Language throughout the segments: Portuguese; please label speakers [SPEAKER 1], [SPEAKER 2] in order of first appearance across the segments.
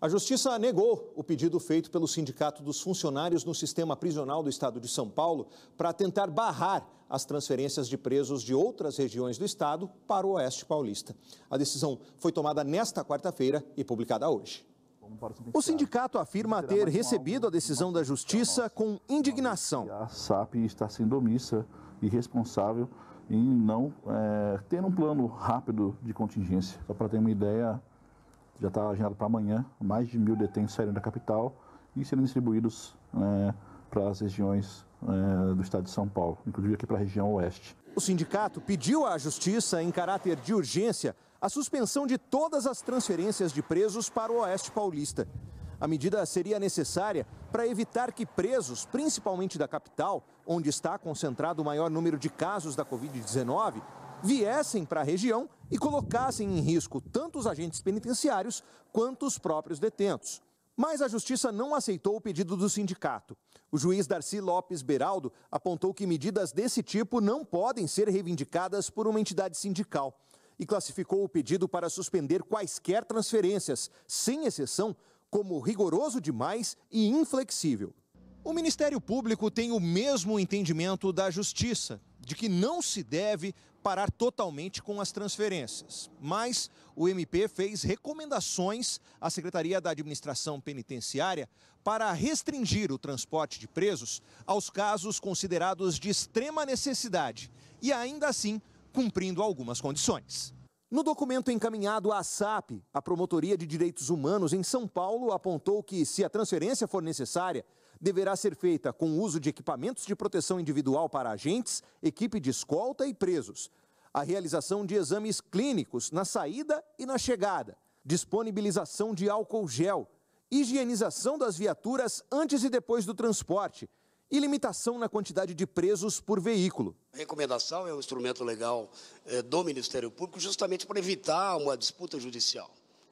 [SPEAKER 1] A Justiça negou o pedido feito pelo Sindicato dos Funcionários no Sistema Prisional do Estado de São Paulo para tentar barrar as transferências de presos de outras regiões do Estado para o Oeste Paulista. A decisão foi tomada nesta quarta-feira e publicada hoje. O sindicato afirma ter recebido a né? decisão da Justiça com indignação. A SAP está sendo omissa e responsável em não é, ter um plano rápido de contingência. Só para ter uma ideia, já está agendado para amanhã. Mais de mil detentos saíram da capital e serão distribuídos é, né, para as regiões é, do estado de São Paulo, inclusive aqui para a região oeste. O sindicato pediu à justiça, em caráter de urgência, a suspensão de todas as transferências de presos para o oeste paulista. A medida seria necessária para evitar que presos, principalmente da capital, onde está concentrado o maior número de casos da Covid-19, viessem para a região e colocassem em risco tanto os agentes penitenciários quanto os próprios detentos. Mas a justiça não aceitou o pedido do sindicato. O juiz Darcy Lopes Beraldo apontou que medidas desse tipo não podem ser reivindicadas por uma entidade sindical e classificou o pedido para suspender quaisquer transferências, sem exceção, como rigoroso demais e inflexível. O Ministério Público tem o mesmo entendimento da justiça, de que não se deve parar totalmente com as transferências. Mas o MP fez recomendações à Secretaria da Administração Penitenciária para restringir o transporte de presos aos casos considerados de extrema necessidade e ainda assim cumprindo algumas condições. No documento encaminhado à SAP, a Promotoria de Direitos Humanos em São Paulo apontou que, se a transferência for necessária, deverá ser feita com o uso de equipamentos de proteção individual para agentes, equipe de escolta e presos. A realização de exames clínicos na saída e na chegada. Disponibilização de álcool gel. Higienização das viaturas antes e depois do transporte. E limitação na quantidade de presos por veículo.
[SPEAKER 2] A recomendação é um instrumento legal eh, do Ministério Público justamente para evitar uma disputa judicial.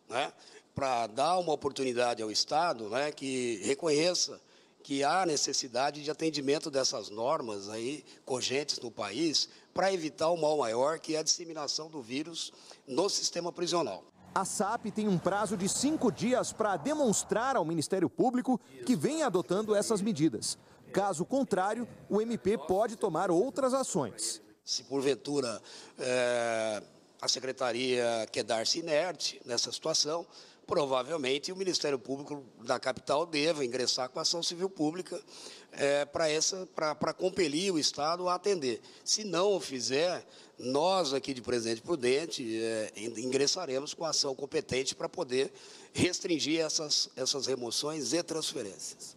[SPEAKER 2] Né? para dar uma oportunidade ao Estado né, que reconheça que há necessidade de atendimento dessas normas aí cogentes no país para evitar o mal maior, que é a disseminação do vírus no sistema prisional.
[SPEAKER 1] A SAP tem um prazo de cinco dias para demonstrar ao Ministério Público que vem adotando essas medidas. Caso contrário, o MP pode tomar outras ações.
[SPEAKER 2] Se porventura é, a secretaria quedar-se inerte nessa situação, provavelmente o Ministério Público da capital deva ingressar com ação civil pública é, para compelir o Estado a atender. Se não o fizer, nós aqui de Presidente Prudente é, ingressaremos com ação competente para poder restringir essas, essas remoções e transferências.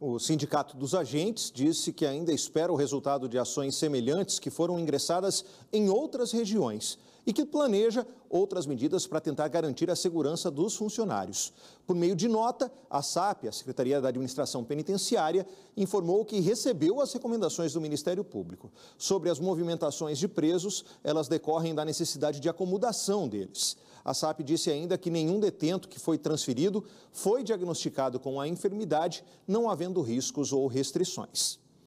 [SPEAKER 1] O Sindicato dos Agentes disse que ainda espera o resultado de ações semelhantes que foram ingressadas em outras regiões e que planeja outras medidas para tentar garantir a segurança dos funcionários. Por meio de nota, a SAP, a Secretaria da Administração Penitenciária, informou que recebeu as recomendações do Ministério Público. Sobre as movimentações de presos, elas decorrem da necessidade de acomodação deles. A SAP disse ainda que nenhum detento que foi transferido foi diagnosticado com a enfermidade, não havendo riscos ou restrições.